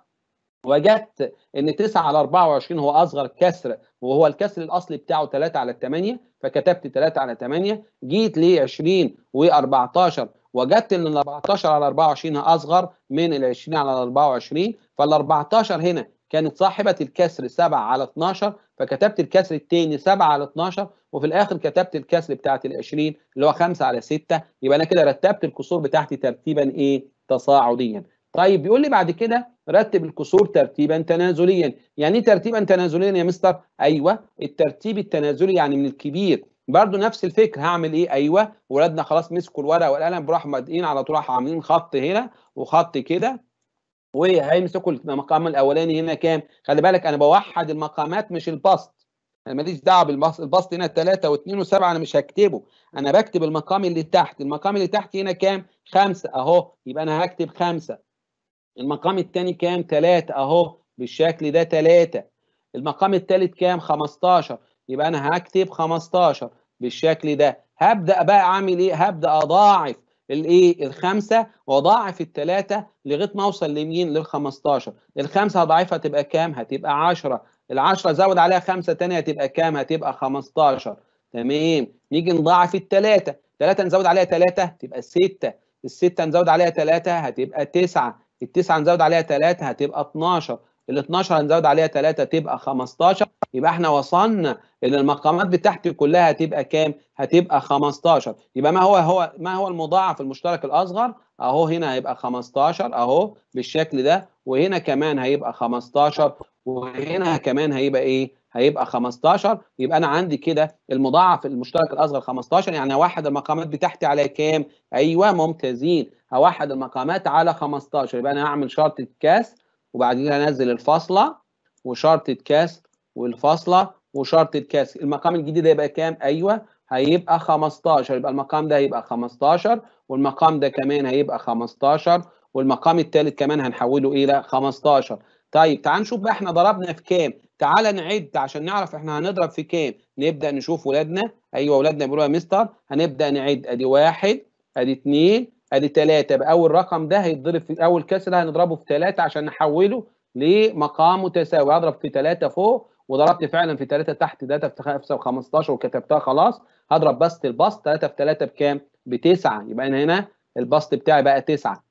وجدت ان 9 على 24 هو اصغر كسر وهو الكسر الاصلي بتاعه 3 على 8 فكتبت 3 على 8 جيت ل 20 و14 وجدت ان ال 14 على 24 اصغر من ال 20 على 24 فال 14 هنا كانت صاحبة الكسر 7 على 12 فكتبت الكسر الثاني 7 على 12 وفي الاخر كتبت الكسر بتاعت ال 20 اللي هو 5 على 6 يبقى انا كده رتبت الكسور بتاعتي ترتيبا ايه؟ تصاعديا. طيب بيقول لي بعد كده رتب الكسور ترتيبا تنازليا، يعني ايه ترتيبا تنازليا يا مستر؟ ايوه الترتيب التنازلي يعني من الكبير برضه نفس الفكر هعمل ايه ايوه ولادنا خلاص مسكوا الورقه والقلم براحوا مادقين على طول عاملين خط هنا وخط كده وهيمسكوا المقام الاولاني هنا كام؟ خلي بالك انا بوحد المقامات مش البسط انا ماليش دعوه بالبسط البسط هنا 3 و2 و7 انا مش هكتبه انا بكتب المقام اللي تحت المقام اللي تحت هنا كام؟ 5 اهو يبقى انا هكتب 5 المقام الثاني كام؟ 3 اهو بالشكل ده 3 المقام الثالث كام؟ 15 يبقى انا هكتب 15 بالشكل ده هبدا بقى اعمل ايه؟ هبدا اضاعف الايه الخمسه واضاعف الثلاثه لغايه ما اوصل لمين لل 15 الخمسه هضاعفها تبقى كام هتبقى 10 ال10 زود عليها خمسه ثانيه هتبقى كام هتبقى 15 تمام نيجي نضاعف الثلاثه 3 نزود عليها 3 تبقى 6 الستة نزود عليها 3 هتبقى 9 التسعة نزود عليها 3 هتبقى 12 ال 12 هنزود عليها 3 تبقى 15 يبقى احنا وصلنا ان المقامات بتاعتي كلها هتبقى كام هتبقى 15 يبقى ما هو هو ما هو المضاعف المشترك الاصغر اهو هنا هيبقى 15 اهو بالشكل ده وهنا كمان هيبقى 15 وهنا كمان هيبقى ايه هيبقى 15 يبقى انا عندي كده المضاعف المشترك الاصغر 15 يعني اوحد المقامات بتاعتي على كام ايوه ممتازين اوحد المقامات على 15 يبقى انا هعمل شرطه كاس وبعدين انزل الفاصله وشرطه كاس والفاصله وشرط الكسر المقام الجديد هيبقى كام ايوه هيبقى 15 يبقى المقام ده هيبقى 15 والمقام ده كمان هيبقى 15 والمقام الثالث كمان هنحوله ايه لا 15 طيب تعال نشوف بقى احنا ضربنا في كام تعال نعد عشان نعرف احنا هنضرب في كام نبدا نشوف ولادنا ايوه ولادنا بيقولوا يا مستر هنبدا نعد ادي واحد ادي اثنين ادي ثلاثه يبقى اول رقم ده هيتضرب في اول كسر هنضربه في ثلاثه عشان نحوله لمقام متساوي هضرب في ثلاثه فوق وضربت فعلا في 3 تحت داتا في 15 وكتبتها خلاص هضرب بسط البسط 3 في 3 بكام؟ ب 9 يبقى انا هنا البسط بتاعي بقى 9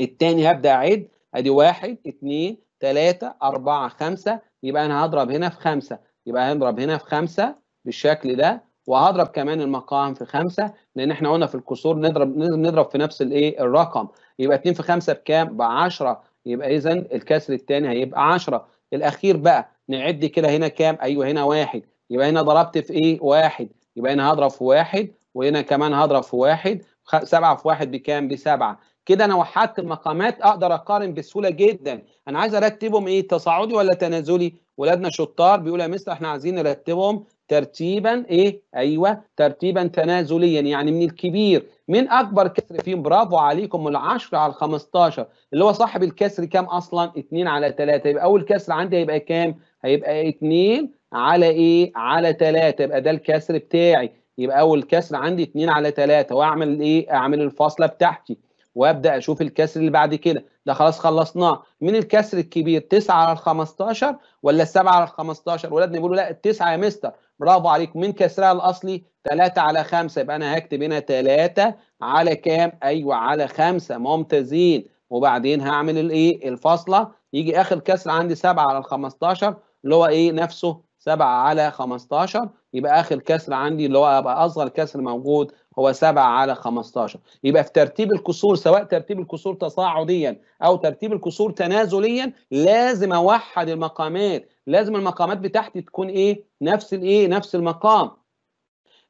الثاني هبدا اعد ادي 1 2 3 4 5 يبقى انا هضرب هنا في 5 يبقى هنضرب هنا في 5 بالشكل ده وهضرب كمان المقام في 5 لان احنا قلنا في الكسور نضرب نضرب في نفس الايه الرقم يبقى 2 في 5 بكام؟ ب 10 يبقى اذا الكسر الثاني هيبقى 10 الاخير بقى نعد كده هنا كام ايوه هنا واحد يبقى هنا ضربت في ايه واحد يبقى هنا هضرب في واحد وهنا كمان هضرب في واحد سبعة في واحد بكام بسبعة كده انا وحدت المقامات اقدر اقارن بسهوله جدا انا عايز ارتبهم ايه تصاعدي ولا تنازلي ولادنا شطار بيقول يا مستر احنا عايزين نرتبهم ترتيبا ايه ايوه ترتيبا تنازليا يعني من الكبير من اكبر كسر فيهم برافو عليكم من 10 على 15 اللي هو صاحب الكسر كام اصلا 2 على 3 يبقى اول كسر عندي هيبقى كام هيبقى 2 على ايه على 3 يبقى ده الكسر بتاعي يبقى اول كسر عندي 2 على 3 واعمل ايه اعمل الفاصله بتاعتي وابدا اشوف الكسر اللي بعد كده ده خلاص خلصناه من الكسر الكبير 9 على 15 ولا 7 على 15 ولادنا بيقولوا لا 9 يا مستر برافو عليك مين كسرها الاصلي 3 على 5 يبقى انا هكتب هنا 3 على كام ايوه على 5 ممتازين وبعدين هعمل الايه الفاصله يجي اخر كسر عندي 7 على 15 اللي هو ايه نفسه 7 على 15 يبقى اخر كسر عندي اللي هو ابقى اصغر كسر موجود هو 7 على 15 يبقى في ترتيب الكسور سواء ترتيب الكسور تصاعديا او ترتيب الكسور تنازليا لازم اوحد المقامات لازم المقامات بتاعتي تكون ايه نفس الايه نفس المقام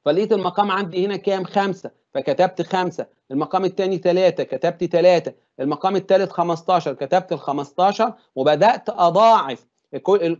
فلقيت المقام عندي هنا كام خمسة فكتبت خمسة المقام الثاني ثلاثة كتبت ثلاثة المقام الثالث 15 كتبت ال 15 وبدأت أضاعف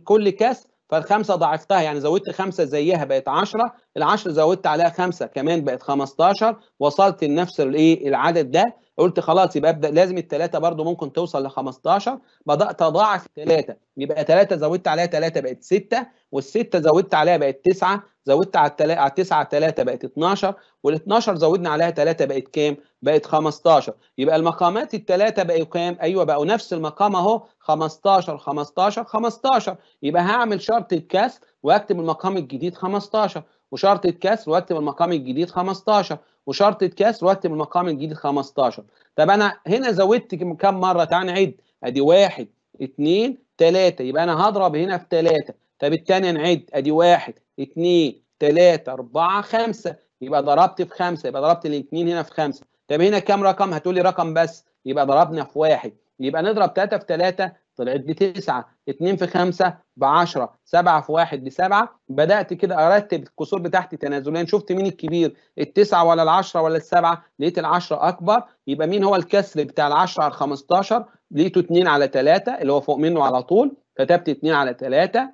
كل كاس فالخمسه ضاعفتها يعني زودت خمسه زيها بقت 10 ال10 زودت عليها خمسه كمان بقت 15 وصلت لنفس الايه العدد ده قلت خلاص يبقى ابدا لازم الثلاثه برده ممكن توصل ل 15 بدات اضاعف ثلاثه يبقى ثلاثه زودت عليها ثلاثه بقت سته والسته زودت عليها بقت تسعه زودت على التلاتة على التسعه ثلاثه بقت 12 وال 12 زودنا عليها ثلاثه بقت كام؟ بقت 15 يبقى المقامات الثلاثه بقوا كام ايوه بقوا نفس المقام اهو 15 15 15 يبقى هعمل شرط الكسر واكتب المقام الجديد 15 وشرط الكسر واكتب المقام الجديد 15 وشرط الكسر واكتب المقام الجديد 15 طب انا هنا زودت كم مره تعال نعد ادي 1 2 3 يبقى انا هضرب هنا في 3 طب الثانيه نعد ادي 1 2 3 4 5 يبقى ضربت في 5 يبقى ضربت الاثنين هنا في 5 طب هنا كام رقم هتقول لي رقم بس يبقى ضربنا في واحد يبقى نضرب 3 في 3 طلعت بتسعة 2 في 5 ب 10 7 في 1 ب 7 بدأت كده أرتب الكسور بتاعتي تنازليا شفت مين الكبير التسعة ولا ال 10 ولا السبعة لقيت ال 10 أكبر يبقى مين هو الكسر بتاع ال 10 على 15 لقيته 2 على 3 اللي هو فوق منه على طول كتبت 2 على 3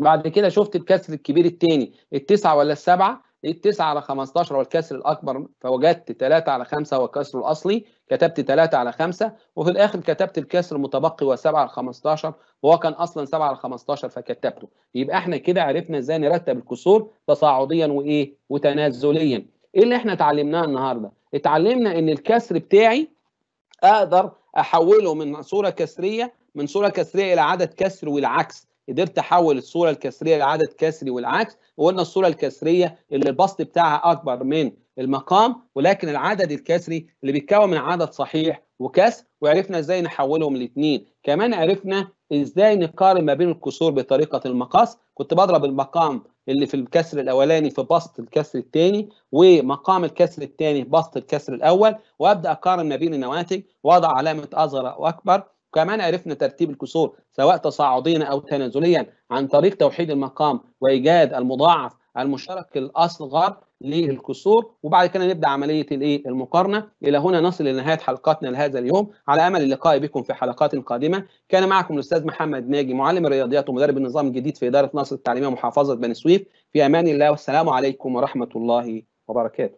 بعد كده شفت الكسر الكبير الثاني التسعة ولا السبعة لقيت 9 على 15 والكسر الاكبر فوجدت 3 على 5 هو الكسر الاصلي كتبت 3 على 5 وفي الاخر كتبت الكسر المتبقي هو 7 على 15 وهو كان اصلا 7 على 15 فكتبته يبقى احنا كده عرفنا ازاي نرتب الكسور تصاعديا وايه وتنازليا ايه اللي احنا اتعلمناه النهارده اتعلمنا ان الكسر بتاعي اقدر احوله من صوره كسريه من صوره كسريه الى عدد كسر والعكس قدرت احول الصوره الكسريه لعدد كسري والعكس وقلنا الصوره الكسريه اللي البسط بتاعها اكبر من المقام ولكن العدد الكسري اللي بيتكون من عدد صحيح وكسر وعرفنا ازاي نحولهم الاثنين كمان عرفنا ازاي نقارن ما بين الكسور بطريقه المقاس كنت بضرب المقام اللي في الكسر الاولاني في بسط الكسر الثاني ومقام الكسر الثاني في بسط الكسر الاول وابدا اقارن ما بين النواتج واضع علامه اصغر او اكبر كمان عرفنا ترتيب الكسور سواء تصاعديا او تنازليا عن طريق توحيد المقام وايجاد المضاعف المشترك الاصغر للكسور وبعد كده نبدا عمليه الايه المقارنه الى هنا نصل لنهايه حلقتنا لهذا اليوم على امل اللقاء بكم في حلقات قادمه كان معكم الاستاذ محمد ناجي معلم الرياضيات ومدرب النظام الجديد في اداره ناصر التعليميه محافظه بني سويف في امان الله والسلام عليكم ورحمه الله وبركاته